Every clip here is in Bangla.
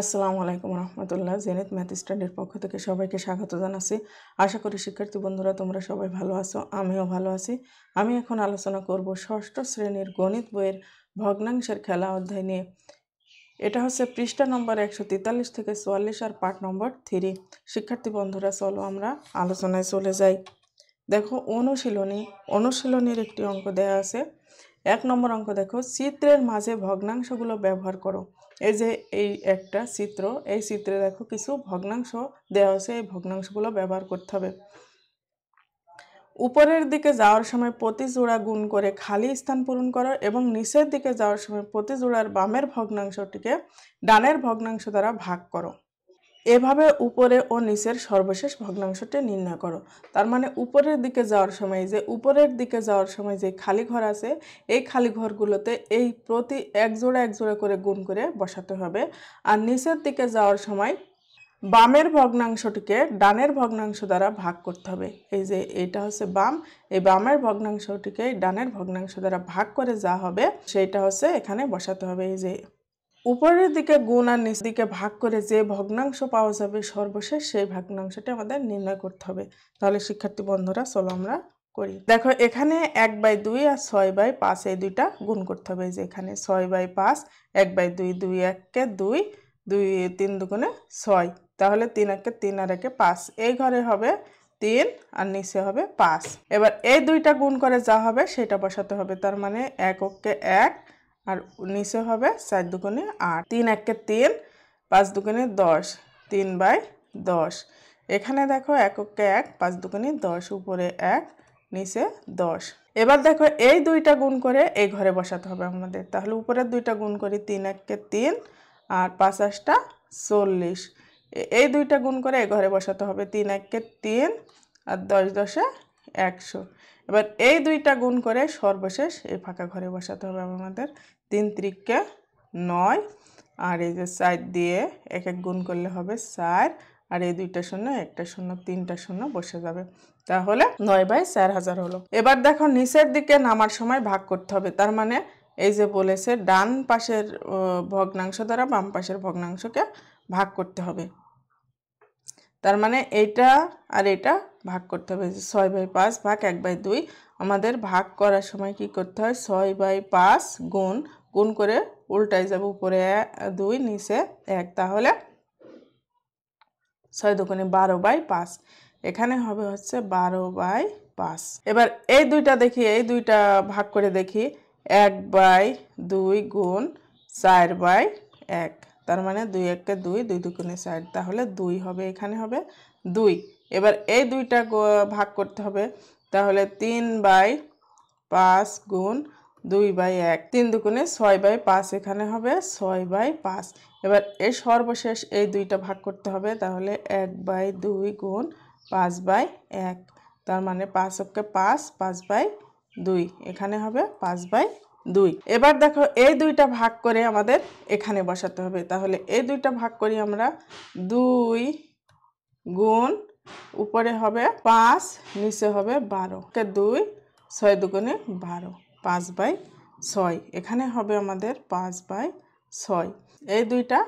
আসসালামু আলাইকুম রহমতুল্লাহ জেনেত ম্যাথ স্ট্যান্ডের পক্ষ থেকে সবাইকে স্বাগত জানাচ্ছি আশা করি শিক্ষার্থী বন্ধুরা তোমরা সবাই ভালো আছো আমিও ভালো আছি আমি এখন আলোচনা করব ষষ্ঠ শ্রেণীর গণিত বইয়ের ভগ্নাংশের খেলা অধ্যায় নিয়ে এটা হচ্ছে পৃষ্ঠা নম্বর একশো তেতাল্লিশ থেকে চুয়াল্লিশ আর পার্ট নম্বর থ্রি শিক্ষার্থী বন্ধুরা চলো আমরা আলোচনায় চলে যাই দেখো অনুশীলনী অনুশীলনীর একটি অঙ্ক দেয়া আছে এক নম্বর অঙ্ক দেখো চিত্রের মাঝে ভগ্নাংশগুলো ব্যবহার করো এই যে এই একটা চিত্র এই চিত্রে দেখো কিছু ভগ্নাংশ দেওয়া হয়েছে এই ভগ্নাংশগুলো ব্যবহার করতে হবে উপরের দিকে যাওয়ার সময় প্রতি জোড়া গুণ করে খালি স্থান পূরণ করো এবং নিচের দিকে যাওয়ার সময় প্রতি জোড়ার বামের ভগ্নাংশটিকে ডানের ভগ্নাংশ দ্বারা ভাগ করো এভাবে উপরে ও নিচের সর্বশেষ ভগ্নাংশটি নির্ণয় করো তার মানে উপরের দিকে যাওয়ার সময় যে উপরের দিকে যাওয়ার সময় যে খালি ঘর আছে এই খালি ঘরগুলোতে এই প্রতি এক জোড়া এক জোড়া করে গুণ করে বসাতে হবে আর নিচের দিকে যাওয়ার সময় বামের ভগ্নাংশটিকে ডানের ভগ্নাংশ দ্বারা ভাগ করতে হবে এই যে এটা হচ্ছে বাম এই বামের ভগ্নাংশটিকে ডানের ভগ্নাংশ দ্বারা ভাগ করে যা হবে সেইটা হচ্ছে এখানে বসাতে হবে এই যে উপরের দিকে গুণ আর নিচের দিকে ভাগ করে যে ভগ্নাংশ পাওয়া যাবে সর্বশেষ সেই ভগ্নাংশটি আমাদের নির্ণয় করতে হবে তাহলে শিক্ষার্থী বন্ধুরা চলো আমরা করি দেখো এখানে এক বাই দুই আর ছয় বাই পাঁচ এই দুইটা গুণ করতে হবে যে এখানে ছয় বাই পাঁচ এক বাই দুই দুই এককে দুই দুই তিন দুগুণে ছয় তাহলে তিন এককে তিন আর একে পাঁচ এই ঘরে হবে তিন আর নিচে হবে পাঁচ এবার এই দুইটা গুণ করে যা হবে সেটা বসাতে হবে তার মানে এক ওককে এক আর নিচে হবে চার দুগুণে আট তিন একে তিন পাঁচ দুগুণে দশ তিন বাই দশ এখানে দেখো এককে এক পাঁচ দুগুণে দশ উপরে এক নিচে দশ এবার দেখো এই দুইটা গুণ করে এই ঘরে বসাতে হবে আমাদের তাহলে উপরের দুইটা গুণ করি তিন এককে তিন আর পাঁচ আশটা চল্লিশ এই দুইটা গুণ করে এ ঘরে বসাতে হবে তিন কে তিন আর দশ দশে একশো এবার এই দুইটা গুণ করে সর্বশেষ এই ফাঁকা ঘরে বসাতে হবে আমাদের তিন ত্রিককে নয় আর এই যে সাইড দিয়ে এক এক গুণ করলে হবে চার আর এই দুইটা শূন্য একটা শূন্য তিনটা শূন্য বসে যাবে তাহলে নয় বাই চার হাজার হলো এবার দেখো নিচের দিকে নামার সময় ভাগ করতে হবে তার মানে এই যে বলেছে ডান পাশের ভগ্নাংশ দ্বারা বাম পাশের ভগ্নাংশকে ভাগ করতে হবে তার মানে এটা আর এটা ভাগ করতে হবে যে ছয় বাই পাঁচ ভাগ এক বাই দুই আমাদের ভাগ করার সময় কি করতে হয় ছয় বাই পাঁচ গুণ গুণ করে উল্টাই যাব উপরে দুই নিচে এক তাহলে ছয় দোকানে বারো বাই পাঁচ এখানে হবে হচ্ছে বারো বাই পাঁচ এবার এই দুইটা দেখি এই দুইটা ভাগ করে দেখি এক বাই দুই গুণ চার বাই এক তার মানে দুই এককে দুই দুই কোণে চার তাহলে দুই হবে এখানে হবে দুই এবার এই দুইটা ভাগ করতে হবে তাহলে তিন বাই পাঁচ গুণ দুই বাই এক তিন কোণে ছয় বাই পাঁচ এখানে হবে ছয় বাই পাঁচ এবার এই সর্বশেষ এই দুইটা ভাগ করতে হবে তাহলে এক বাই দুই গুণ পাঁচ বাই এক তার মানে পাঁচ অক্ষে পাঁচ পাঁচ বাই দুই এখানে হবে পাঁচ বাই দুই এবার দেখো এই দুইটা ভাগ করে আমাদের এখানে বসাতে হবে তাহলে এই দুইটা ভাগ করি আমরা দুই গুণ উপরে হবে পাঁচ নিচে হবে বারো দুই ছয় দুগুণে বারো পাঁচ বাই ছয় এখানে হবে আমাদের পাঁচ বাই ছয় এই দুইটা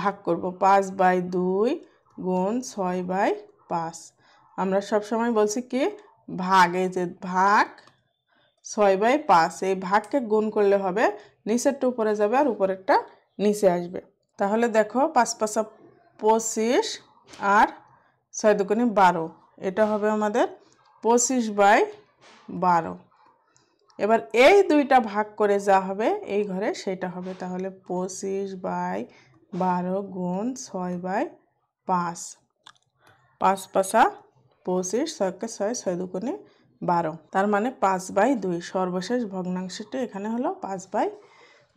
ভাগ করব পাঁচ বাই দুই গুণ ছয় বাই পাঁচ আমরা সবসময় বলছি কি ভাগ এই যে ভাগ ছয় বাই পাঁচ এই ভাগকে গুণ করলে হবে নিচেরটা উপরে যাবে আর উপরেরটা নিচে আসবে তাহলে দেখো পাঁচ পাঁচা পঁচিশ আর ছয় দুকুনি বারো এটা হবে আমাদের পঁচিশ বাই বারো এবার এই দুইটা ভাগ করে যা হবে এই ঘরে সেটা হবে তাহলে পঁচিশ বাই বারো গুণ ছয় বাই পাঁচ পাঁচ পাঁচা পঁচিশ ছয়কে ছয় ছয় দুকুনি বারো তার মানে পাঁচ বাই দুই সর্বশেষ ভগ্নাংশটি এখানে হলো পাঁচ বাই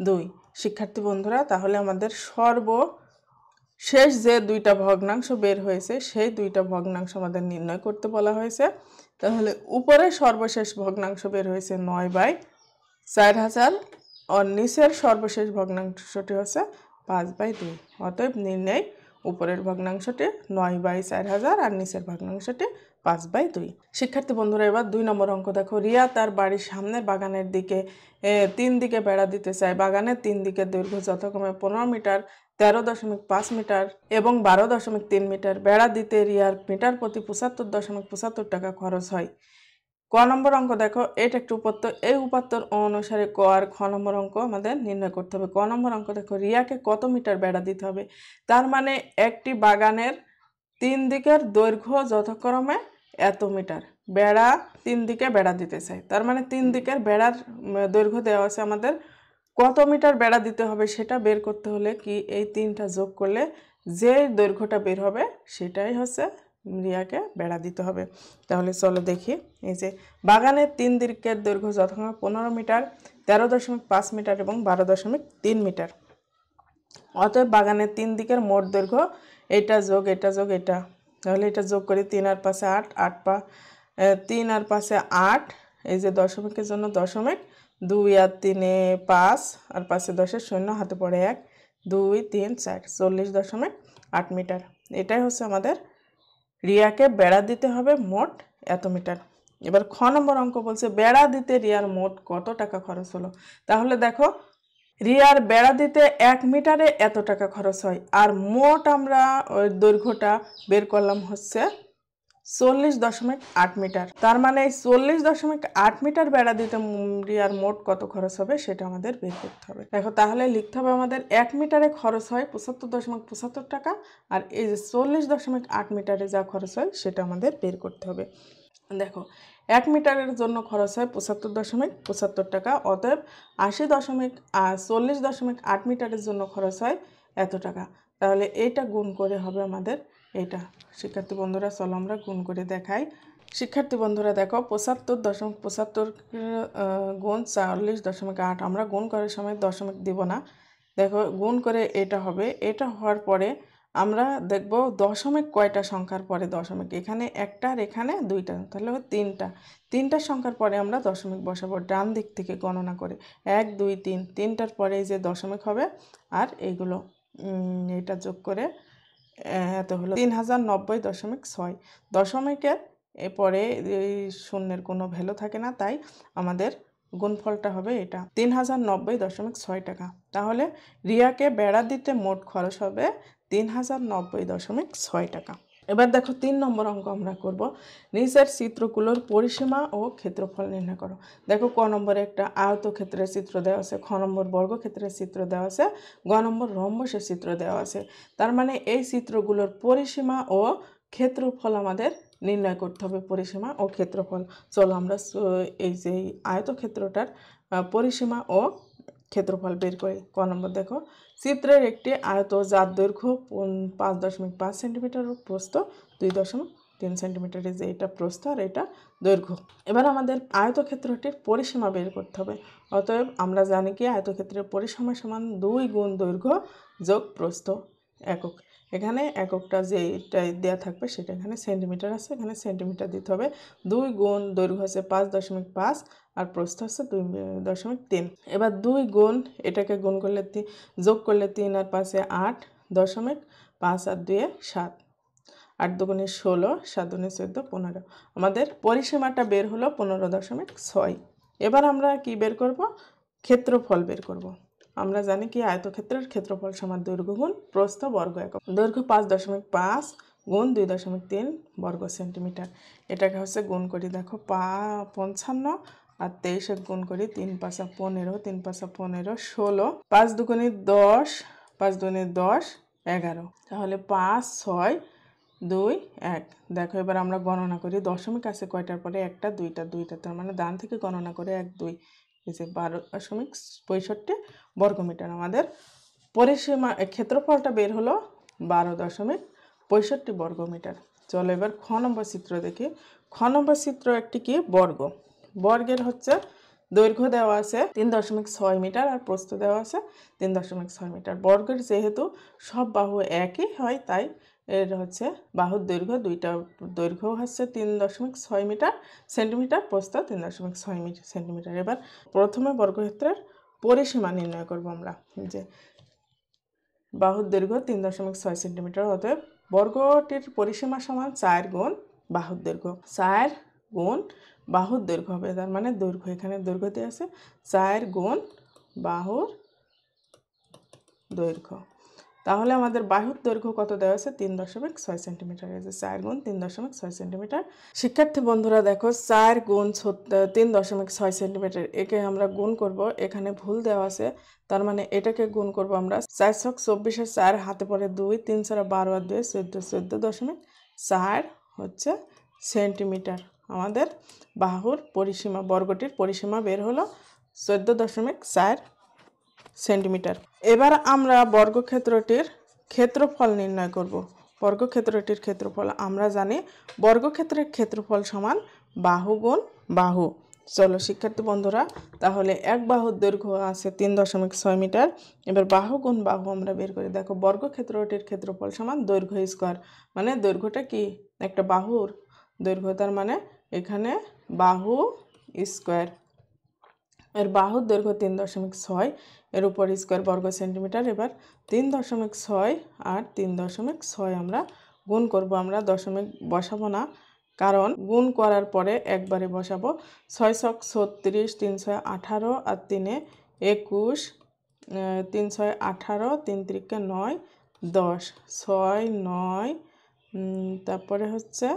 দুই শিক্ষার্থী বন্ধুরা তাহলে আমাদের সর্ব শেষ যে দুইটা ভগ্নাংশ বের হয়েছে সেই দুইটা ভগ্নাংশ আমাদের নির্ণয় করতে বলা হয়েছে তাহলে উপরে সর্বশেষ ভগ্নাংশ বের হয়েছে নয় বাই চার হাজার আর নিচের সর্বশেষ ভগ্নাংশটি হচ্ছে পাঁচ বাই দুই অতএব নির্ণয় উপরের ভগ্নাংশটি নয় বাই চার হাজার আর নিচের ভগ্নাংশটি পাঁচ বাই দুই শিক্ষার্থী বন্ধুরা এবার দুই নম্বর অঙ্ক দেখো রিয়া তার বাড়ির সামনের বাগানের দিকে তিন দিকে বেড়া দিতে চায় বাগানের তিন দিকে দৈর্ঘ্য যথাক্রমে পনেরো মিটার তেরো দশমিক পাঁচ মিটার এবং বারো দশমিক তিন মিটার বেড়া দিতে রিয়ার মিটার প্রতি পঁচাত্তর দশমিক পঁচাত্তর টাকা খরচ হয় ক নম্বর অঙ্ক দেখো এটা একটা উপাত্ত এই উপাত্তর অনুসারে ক আর খ নম্বর অঙ্ক আমাদের নির্ণয় করতে হবে ক নম্বর অঙ্ক দেখো রিয়াকে কত মিটার বেড়া দিতে হবে তার মানে একটি বাগানের তিন দিকের দৈর্ঘ্য যথাক্রমে এত মিটার বেড়া তিন দিকে বেড়া দিতে চাই তার মানে তিন দিকের বেড়ার দৈর্ঘ্য দেওয়া আছে আমাদের কত মিটার বেড়া দিতে হবে সেটা বের করতে হলে কি এই তিনটা যোগ করলে যে দৈর্ঘ্যটা বের হবে সেটাই হচ্ছে রিয়াকে বেড়া দিতে হবে তাহলে চলো দেখি এই যে বাগানের তিন দিকের দৈর্ঘ্য যথাক্রমে পনেরো মিটার তেরো দশমিক পাঁচ মিটার এবং বারো দশমিক তিন মিটার অতএব বাগানের তিন দিকের মোট দৈর্ঘ্য এটা যোগ এটা যোগ এটা তাহলে এটা যোগ করি তিন আর পাশে আট আট পা তিন আর পাশে আট এই যে দশমিকের জন্য দশমিক দুই আর তিনে পাঁচ আর পাশে দশের শূন্য হাতে পড়ে এক দুই তিন চার চল্লিশ দশমিক আট মিটার এটাই হচ্ছে আমাদের রিয়াকে বেড়া দিতে হবে মোট এত মিটার এবার খ নম্বর অঙ্ক বলছে বেড়া দিতে রিয়ার মোট কত টাকা খরচ হলো তাহলে দেখো রিয়ার বেড়া দিতে এক মিটারে এত টাকা খরচ হয় আর মোট আমরা ওই দৈর্ঘ্যটা বের করলাম হচ্ছে চল্লিশ দশমিক আট মিটার তার মানে এই চল্লিশ দশমিক আট মিটার বেড়া দিতে মুমরিয়ার মোট কত খরচ হবে সেটা আমাদের বের করতে হবে দেখো তাহলে লিখতে হবে আমাদের এক মিটারে খরচ হয় পঁচাত্তর দশমিক পঁচাত্তর টাকা আর এই যে চল্লিশ দশমিক আট মিটারে যা খরচ হয় সেটা আমাদের বের করতে হবে দেখো এক মিটারের জন্য খরচ হয় পঁচাত্তর দশমিক পঁচাত্তর টাকা অতএব আশি দশমিক চল্লিশ দশমিক আট মিটারের জন্য খরচ হয় এত টাকা তাহলে এইটা গুণ করে হবে আমাদের এটা শিক্ষার্থী বন্ধুরা চলো আমরা গুণ করে দেখাই শিক্ষার্থী বন্ধুরা দেখো পঁচাত্তর দশমিক পঁচাত্তর গুণ চল্লিশ দশমিক আট আমরা গুণ করার সময় দশমিক দিব না দেখো গুণ করে এটা হবে এটা হওয়ার পরে আমরা দেখব দশমিক কয়টা সংখ্যার পরে দশমিক এখানে একটার এখানে দুইটা তাহলে তিনটা তিনটা সংখ্যার পরে আমরা দশমিক বসাবো ডান দিক থেকে গণনা করে এক দুই তিন তিনটার পরে যে দশমিক হবে আর এগুলো এটা যোগ করে এত হলো হ্যাঁ, তিন হাজার নব্বই দশমিক ছয় দশমিকের এরপরে শূন্যের কোনো ভ্যালু থাকে না তাই আমাদের গুণফলটা হবে এটা তিন হাজার নব্বই দশমিক ছয় টাকা তাহলে রিয়াকে বেড়া দিতে মোট খরচ হবে তিন হাজার নব্বই দশমিক ছয় টাকা এবার দেখো তিন নম্বর অঙ্ক আমরা করব নিচের চিত্রগুলোর পরিসীমা ও ক্ষেত্রফল নির্ণয় করো দেখো ক নম্বরে একটা আয়ত ক্ষেত্রের চিত্র দেওয়া আছে খ নম্বর বর্গক্ষেত্রের চিত্র দেওয়া আছে গ নম্বর রম্বসের চিত্র দেওয়া আছে তার মানে এই চিত্রগুলোর পরিসীমা ও ক্ষেত্রফল আমাদের নির্ণয় করতে হবে পরিসীমা ও ক্ষেত্রফল চলো আমরা এই যে আয়ত ক্ষেত্রটার পরিসীমা ও ক্ষেত্রফল বের করি ক নম্বর দেখো চিত্রের একটি আয়ত যার দৈর্ঘ্য পাঁচ দশমিক পাঁচ সেন্টিমিটার প্রস্থ দুই দশমিক তিন সেন্টিমিটার যে এটা প্রস্থ আর এটা দৈর্ঘ্য এবার আমাদের আয়তক্ষেত্রটির পরিসীমা বের করতে হবে অতএব আমরা জানি কি আয়তক্ষেত্রের পরিসীমা সমান দুই গুণ দৈর্ঘ্য যোগ প্রস্থ একক এখানে এককটা যেটা দেওয়া থাকবে সেটা এখানে সেন্টিমিটার আছে এখানে সেন্টিমিটার দিতে হবে দুই গুণ দৈর্ঘ্য হচ্ছে পাঁচ দশমিক পাঁচ আর প্রস্থ হচ্ছে দুই দশমিক তিন এবার দুই গুণ এটাকে গুণ করলে যোগ করলে তিন আর পাঁচে আট দশমিক পাঁচ আর দুয়ে সাত আট দুগুণে ষোলো সাত দুগুণে চোদ্দো পনেরো আমাদের পরিসীমাটা বের হলো পনেরো দশমিক ছয় এবার আমরা কি বের করব ক্ষেত্রফল বের করব আমরা জানি কি আয়তক্ষেত্রের ক্ষেত্রফল সমান দৈর্ঘ্য গুণ প্রস্থ বর্গ একক দৈর্ঘ্য পাঁচ দশমিক পাঁচ গুণ দুই দশমিক তিন বর্গ সেন্টিমিটার এটাকে হচ্ছে গুণ করি দেখো পা পঞ্চান্ন আর তেইশে গুণ করি তিন পাঁচা পনেরো তিন পাঁচা পনেরো ষোলো পাঁচ দুগুণে দশ পাঁচ দুগুণে দশ এগারো তাহলে পাঁচ ছয় দুই এক দেখো এবার আমরা গণনা করি দশমিক আছে কয়টার পরে একটা দুইটা দুইটা তার মানে দান থেকে গণনা করে এক দুই যে বারো দশমিক পঁয়ষট্টি বর্গমিটার আমাদের পরিসীমা ক্ষেত্রফলটা বের হলো বারো দশমিক পঁয়ষট্টি বর্গমিটার চলো এবার খ নম্বর চিত্র দেখি খ নম্বর চিত্র একটি কি বর্গ বর্গের হচ্ছে দৈর্ঘ্য দেওয়া আছে তিন দশমিক ছয় মিটার আর প্রস্থ দেওয়া আছে তিন দশমিক ছয় মিটার বর্গের যেহেতু সব বাহু একই হয় তাই এর হচ্ছে বাহুর দৈর্ঘ্য দুইটা দৈর্ঘ্য হচ্ছে তিন দশমিক ছয় মিটার সেন্টিমিটার প্রস্থ তিন দশমিক ছয় মিটার সেন্টিমিটার এবার প্রথমে বর্গক্ষেত্রের পরিসীমা নির্ণয় করব আমরা যে বাহুর দৈর্ঘ্য তিন দশমিক ছয় সেন্টিমিটার অতএব বর্গটির পরিসীমা সমান চার গুণ বাহুর দৈর্ঘ্য চার গুণ বাহুর দৈর্ঘ্য হবে তার মানে দৈর্ঘ্য এখানে দৈর্ঘ্য দিয়ে আছে চার গুণ বাহুর দৈর্ঘ্য তাহলে আমাদের বাহুর দৈর্ঘ্য কত দেওয়া আছে তিন দশমিক ছয় সেন্টিমিটার এই চার গুণ তিন দশমিক ছয় সেন্টিমিটার শিক্ষার্থী বন্ধুরা দেখো চার গুণ তিন দশমিক ছয় সেন্টিমিটার একে আমরা গুণ করব এখানে ভুল দেওয়া আছে তার মানে এটাকে গুণ করব আমরা চার ছক চব্বিশের চার হাতে পরে দুই তিন ছাড়া বারো আর দুই চোদ্দ চোদ্দ দশমিক চার হচ্ছে সেন্টিমিটার আমাদের বাহুর পরিসীমা বর্গটির পরিসীমা বের হলো চোদ্দো দশমিক চার সেন্টিমিটার এবার আমরা বর্গক্ষেত্রটির ক্ষেত্রফল নির্ণয় করব বর্গক্ষেত্রটির ক্ষেত্রফল আমরা জানি বর্গক্ষেত্রের ক্ষেত্রফল সমান বাহু গুণ বাহু চলো শিক্ষার্থী বন্ধুরা তাহলে এক বাহুর দৈর্ঘ্য আছে তিন দশমিক ছয় মিটার এবার বাহু গুণ বাহু আমরা বের করি দেখো বর্গক্ষেত্রটির ক্ষেত্রফল সমান দৈর্ঘ্য স্কোয়ার মানে দৈর্ঘ্যটা কি একটা বাহুর দৈর্ঘ্য তার মানে এখানে বাহু স্কোয়ার এর বাহুর দৈর্ঘ্য তিন দশমিক ছয় এর উপর স্কোয়ার বর্গ সেন্টিমিটার এবার তিন দশমিক ছয় আর তিন দশমিক ছয় আমরা গুণ করব আমরা দশমিক বসাবো না কারণ গুণ করার পরে একবারে বসাবো ছয় ছক ছত্রিশ তিন ছয় আঠারো আর তিনে একুশ তিন ছয় আঠারো তিন তিরিকে নয় দশ ছয় নয় তারপরে হচ্ছে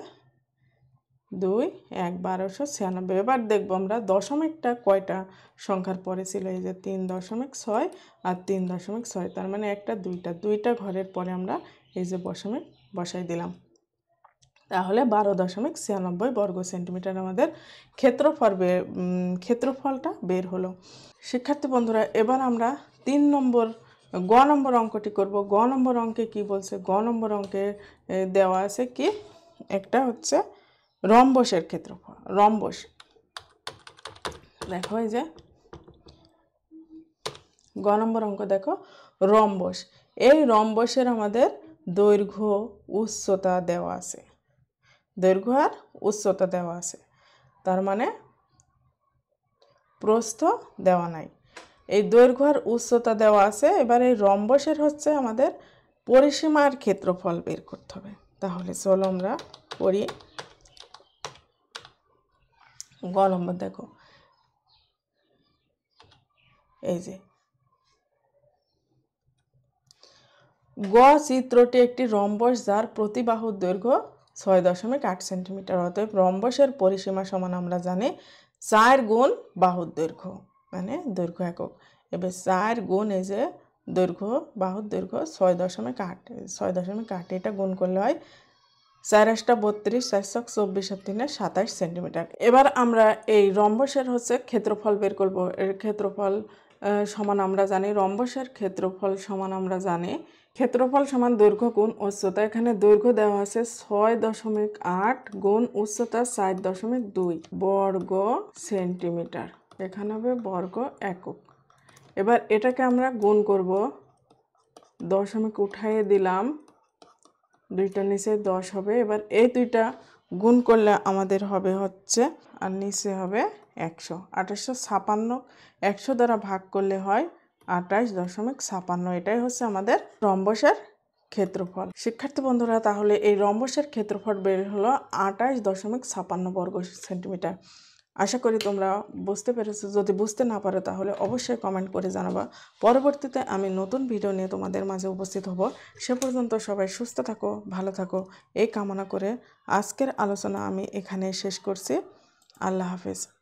দুই এক বারোশো ছিয়ানব্বই এবার দেখবো আমরা দশমিকটা কয়টা সংখ্যার পরে ছিল এই যে তিন দশমিক ছয় আর তিন দশমিক ছয় তার মানে একটা দুইটা দুইটা ঘরের পরে আমরা এই যে দশমিক বসাই দিলাম তাহলে বারো দশমিক ছিয়ানব্বই বর্গ সেন্টিমিটার আমাদের ক্ষেত্রফল ক্ষেত্রফলটা বের হলো শিক্ষার্থী বন্ধুরা এবার আমরা তিন নম্বর গ নম্বর অঙ্কটি করব গ নম্বর অঙ্কে কি বলছে গ নম্বর অঙ্কে দেওয়া আছে কি একটা হচ্ছে রম্বসের ক্ষেত্রফল রম্বস দেখো এই যে গ নম্বর অঙ্ক দেখো রম্বস এই রম্বসের আমাদের দৈর্ঘ্য উচ্চতা দেওয়া আছে দৈর্ঘ্য আর উচ্চতা দেওয়া আছে তার মানে প্রস্থ দেওয়া নাই এই দৈর্ঘ্য আর উচ্চতা দেওয়া আছে এবার এই রম্বসের হচ্ছে আমাদের পরিসীমার ক্ষেত্রফল বের করতে হবে তাহলে চলো আমরা পড়ি গ নম্বর দেখো এই যে গ চিত্রটি একটি রম্বস যার প্রতিবাহুর দৈর্ঘ্য ছয় দশমিক আট সেন্টিমিটার অতএব রম্বসের পরিসীমা সমান আমরা জানি চার গুণ বাহুর দৈর্ঘ্য মানে দৈর্ঘ্য একক এবার চার গুণ এই যে দৈর্ঘ্য বাহুর দৈর্ঘ্য ছয় দশমিক আট ছয় দশমিক আট এটা গুণ করলে হয় চার আসটা বত্রিশ চারশো চব্বিশ আর তিনে সাতাশ সেন্টিমিটার এবার আমরা এই রম্বসের হচ্ছে ক্ষেত্রফল বের করবো এর ক্ষেত্রফল সমান আমরা জানি রম্বসের ক্ষেত্রফল সমান আমরা জানি ক্ষেত্রফল সমান দৈর্ঘ্য গুণ উচ্চতা এখানে দৈর্ঘ্য দেওয়া আছে ছয় দশমিক আট গুণ উচ্চতা চার দশমিক দুই বর্গ সেন্টিমিটার এখানে হবে বর্গ একক এবার এটাকে আমরা গুণ করব দশমিক উঠাইয়ে দিলাম দুইটা নিচে দশ হবে এবার এই দুইটা গুণ করলে আমাদের হবে হচ্ছে আর নিচে হবে একশো আঠাশশো ছাপান্ন একশো দ্বারা ভাগ করলে হয় আঠাশ দশমিক ছাপান্ন এটাই হচ্ছে আমাদের রম্বসের ক্ষেত্রফল শিক্ষার্থী বন্ধুরা তাহলে এই রম্বসের ক্ষেত্রফল বের হলো আঠাশ দশমিক ছাপান্ন বর্গ সেন্টিমিটার আশা করি তোমরা বুঝতে পেরেছো যদি বুঝতে না পারো তাহলে অবশ্যই কমেন্ট করে জানাবা পরবর্তীতে আমি নতুন ভিডিও নিয়ে তোমাদের মাঝে উপস্থিত হব সে পর্যন্ত সবাই সুস্থ থাকো ভালো থাকো এই কামনা করে আজকের আলোচনা আমি এখানে শেষ করছি আল্লাহ হাফেজ